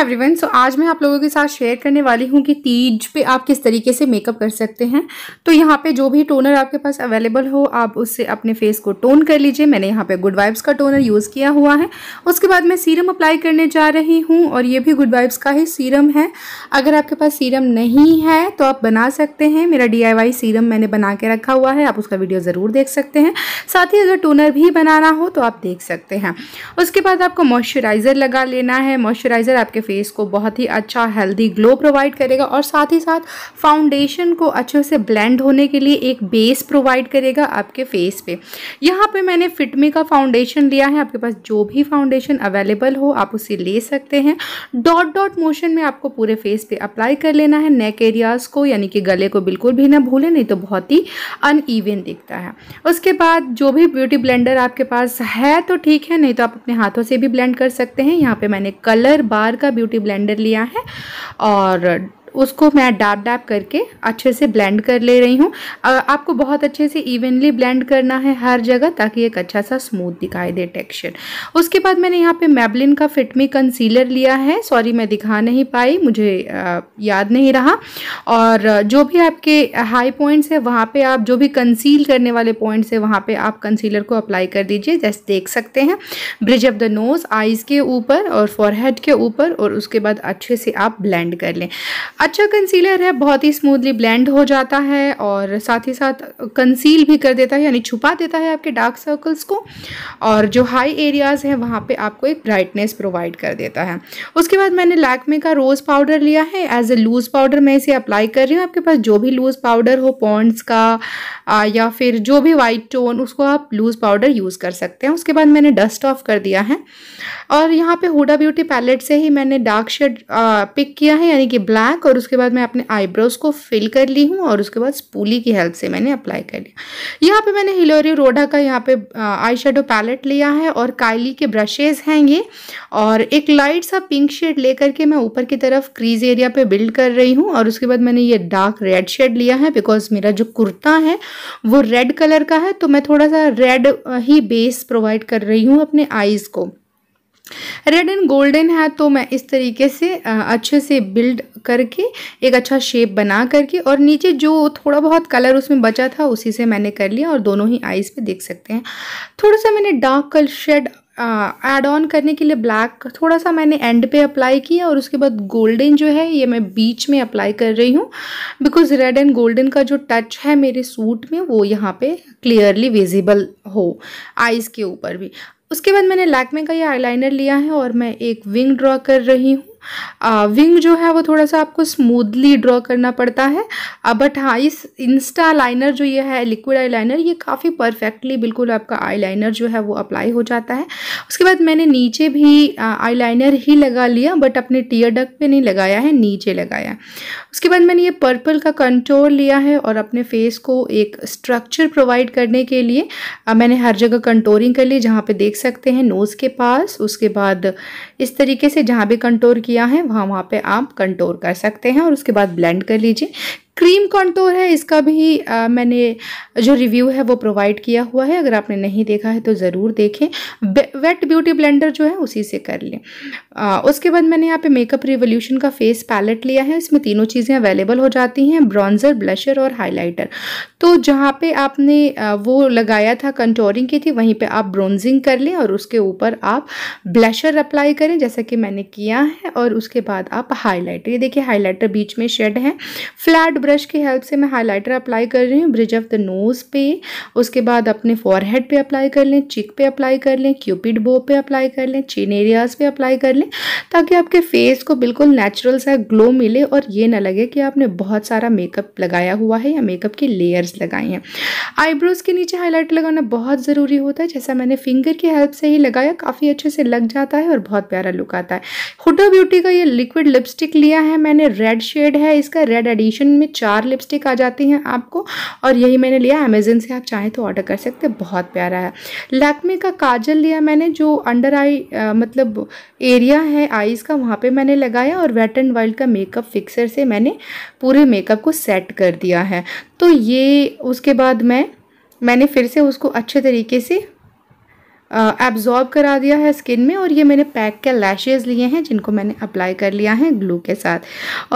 everyone so आज मैं आप लोगों के साथ शेयर करने वाली हूँ कि तीज पे आप किस तरीके से मेकअप कर सकते हैं तो यहाँ पे जो भी टोनर आपके पास अवेलेबल हो आप उससे अपने फेस को टोन कर लीजिए मैंने यहाँ पे गुड वाइब्स का टोनर यूज़ किया हुआ है उसके बाद मैं सीरम अप्लाई करने जा रही हूँ और ये भी गुड वाइब्स का ही सीरम है अगर आपके पास सीरम नहीं है तो आप बना सकते हैं मेरा डी सीरम मैंने बना के रखा हुआ है आप उसका वीडियो ज़रूर देख सकते हैं साथ ही अगर टोनर भी बनाना हो तो आप देख सकते हैं उसके बाद आपको मॉइस्चराइज़र लगा लेना है मॉइस्चराइज़र आपके फेस को बहुत ही अच्छा हेल्दी ग्लो प्रोवाइड करेगा और साथ ही साथ फाउंडेशन को अच्छे से ब्लेंड होने के लिए एक बेस प्रोवाइड करेगा आपके फेस पे यहाँ पे मैंने फिटमी का फाउंडेशन लिया है आपके पास जो भी फाउंडेशन अवेलेबल हो आप उसे ले सकते हैं डॉट डॉट मोशन में आपको पूरे फेस पे अप्लाई कर लेना है नेक एरियाज़ को यानी कि गले को बिल्कुल भी ना भूलें नहीं तो बहुत ही अनईवन दिखता है उसके बाद जो भी ब्यूटी ब्लेंडर आपके पास है तो ठीक है नहीं तो आप अपने हाथों से भी ब्लेंड कर सकते हैं यहाँ पे मैंने कलर बार का ब्यूटी ब्लेंडर लिया है और उसको मैं डैप डैप करके अच्छे से ब्लेंड कर ले रही हूँ आपको बहुत अच्छे से इवनली ब्लेंड करना है हर जगह ताकि एक अच्छा सा स्मूथ दिखाई दे टेक्सचर उसके बाद मैंने यहाँ पे मैबलिन का फिटमी कंसीलर लिया है सॉरी मैं दिखा नहीं पाई मुझे आ, याद नहीं रहा और जो भी आपके हाई पॉइंट्स है वहाँ पर आप जो भी कंसील करने वाले पॉइंट्स है वहाँ पर आप कंसीलर को अप्लाई कर दीजिए जैसे देख सकते हैं bridge of the nose eyes के ऊपर और फॉरहेड के ऊपर और उसके बाद अच्छे से आप ब्लेंड कर लें अच्छा कंसीलर है बहुत ही स्मूथली ब्लेंड हो जाता है और साथ ही साथ कंसील भी कर देता है यानी छुपा देता है आपके डार्क सर्कल्स को और जो हाई एरियाज़ हैं वहाँ पे आपको एक ब्राइटनेस प्रोवाइड कर देता है उसके बाद मैंने लैकमे का रोज़ पाउडर लिया है एज ए लूज़ पाउडर मैं इसे अप्लाई कर रही हूँ आपके पास जो भी लूज़ पाउडर हो पॉन्ड्स का आ, या फिर जो भी वाइट टोन उसको आप लूज़ पाउडर यूज़ कर सकते हैं उसके बाद मैंने डस्ट ऑफ कर दिया है और यहाँ पर हुडा ब्यूटी पैलेट से ही मैंने डार्क शेड पिक किया है यानी कि ब्लैक और उसके बाद मैं अपने आईब्रोज को फिल कर ली हूँ और उसके बाद स्पूली की हेल्प से मैंने अप्लाई कर लिया यहाँ पे मैंने हिलोरी रोडा का यहाँ पे आई शेडो पैलेट लिया है और कायली के ब्रशेज़ हैं ये और एक लाइट सा पिंक शेड लेकर के मैं ऊपर की तरफ क्रीज एरिया पे बिल्ड कर रही हूँ और उसके बाद मैंने ये डार्क रेड शेड लिया है बिकॉज मेरा जो कुर्ता है वो रेड कलर का है तो मैं थोड़ा सा रेड ही बेस प्रोवाइड कर रही हूँ अपने आईज़ को रेड एंड गोल्डन है तो मैं इस तरीके से अच्छे से बिल्ड करके एक अच्छा शेप बना करके और नीचे जो थोड़ा बहुत कलर उसमें बचा था उसी से मैंने कर लिया और दोनों ही आइज़ पे देख सकते हैं थोड़ा सा मैंने dark colour shade add on करने के लिए ब्लैक थोड़ा सा मैंने एंड पे अप्लाई किया और उसके बाद गोल्डन जो है ये मैं बीच में अप्लाई कर रही हूँ बिकॉज रेड एंड गोल्डन का जो टच है मेरे सूट में वो यहाँ पे क्लियरली विजिबल हो आइज़ के ऊपर भी उसके बाद मैंने लैकमे का ये आईलाइनर लिया है और मैं एक विंग ड्रॉ कर रही हूँ आ, विंग जो है वो थोड़ा सा आपको स्मूथली ड्रॉ करना पड़ता है बट हाँ इस इंस्टा लाइनर जो ये है लिक्विड आई लाइनर ये काफ़ी परफेक्टली बिल्कुल आपका आई लाइनर जो है वो अप्लाई हो जाता है उसके बाद मैंने नीचे भी आई लाइनर ही लगा लिया बट अपने टीयर डक पे नहीं लगाया है नीचे लगाया उसके बाद मैंने ये पर्पल का कंट्रोल लिया है और अपने फेस को एक स्ट्रक्चर प्रोवाइड करने के लिए आ, मैंने हर जगह कंटोरिंग कर ली जहाँ पर देख सकते हैं नोज़ के पास उसके बाद इस तरीके से जहाँ भी कंट्रोल किया है वहाँ वहाँ पे आप कंटोर कर सकते हैं और उसके बाद ब्लेंड कर लीजिए क्रीम कंटोर है इसका भी आ, मैंने जो रिव्यू है वो प्रोवाइड किया हुआ है अगर आपने नहीं देखा है तो ज़रूर देखें वेट ब्यूटी ब्लेंडर जो है उसी से कर लें आ, उसके बाद मैंने यहाँ पे मेकअप रिवोल्यूशन का फेस पैलेट लिया है इसमें तीनों चीज़ें अवेलेबल हो जाती हैं ब्रॉन्ज़र ब्लशर और हाईलाइटर तो जहाँ पर आपने वो लगाया था कंटोरिंग की थी वहीं पर आप ब्रॉन्जिंग कर लें और उसके ऊपर आप ब्लशर अप्लाई करें जैसा कि मैंने किया है और उसके बाद आप हाईलाइटर ये देखिए हाईलाइटर बीच में शेड है फ्लैट ब्रश की हेल्प से मैं हाइलाइटर अप्लाई कर रही हूँ ब्रिज ऑफ द नोज़ पे उसके बाद अपने फॉरहेड पे अप्लाई कर लें चिक पे अप्लाई कर लें क्यूपिड बो पे अप्लाई कर लें चिन एरियाज़ पे अप्लाई कर लें ताकि आपके फेस को बिल्कुल नेचुरल सा ग्लो मिले और ये ना लगे कि आपने बहुत सारा मेकअप लगाया हुआ है या मेकअप की लेयर्स लगाई हैं आईब्रोज़ के नीचे हाईलाइट लगाना बहुत ज़रूरी होता है जैसा मैंने फिंगर की हेल्प से ही लगाया काफ़ी अच्छे से लग जाता है और बहुत प्यारा लुक आता है हुडा ब्यूटी का ये लिक्विड लिपस्टिक लिया है मैंने रेड शेड है इसका रेड एडिशन में चार लिपस्टिक आ जाती हैं आपको और यही मैंने लिया अमेजन से आप चाहें तो ऑर्डर कर सकते हैं बहुत प्यारा है लैक्मे का काजल लिया मैंने जो अंडर आई मतलब एरिया है आईज़ का वहाँ पे मैंने लगाया और वेट एंड वाइल्ड का मेकअप फिक्सर से मैंने पूरे मेकअप को सेट कर दिया है तो ये उसके बाद मैं मैंने फिर से उसको अच्छे तरीके से एब्ज़ॉर्ब करा दिया है स्किन में और ये मैंने पैक के लैशेज़ लिए हैं जिनको मैंने अप्लाई कर लिया है ग्लू के साथ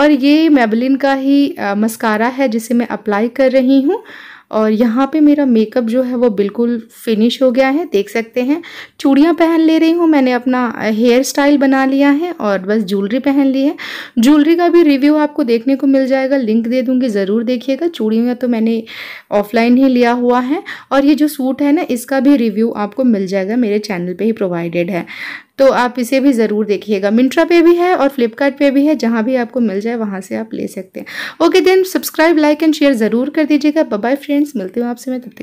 और ये मेबलिन का ही मस्कारा है जिसे मैं अप्लाई कर रही हूँ और यहाँ पे मेरा मेकअप जो है वो बिल्कुल फिनिश हो गया है देख सकते हैं चूड़ियाँ पहन ले रही हूँ मैंने अपना हेयर स्टाइल बना लिया है और बस ज्वेलरी पहन ली है ज्वेलरी का भी रिव्यू आपको देखने को मिल जाएगा लिंक दे दूँगी ज़रूर देखिएगा चूड़ियाँ तो मैंने ऑफलाइन ही लिया हुआ है और ये जो सूट है ना इसका भी रिव्यू आपको मिल जाएगा मेरे चैनल पर ही प्रोवाइडेड है तो आप इसे भी ज़रूर देखिएगा मिंट्रा पे भी है और फ्लिपकार्ट पे भी है जहाँ भी आपको मिल जाए वहाँ से आप ले सकते हैं okay then subscribe like and share ज़रूर कर दीजिएगा बाय फ्रेंड्स मिलते हूँ आपसे मैं तब तक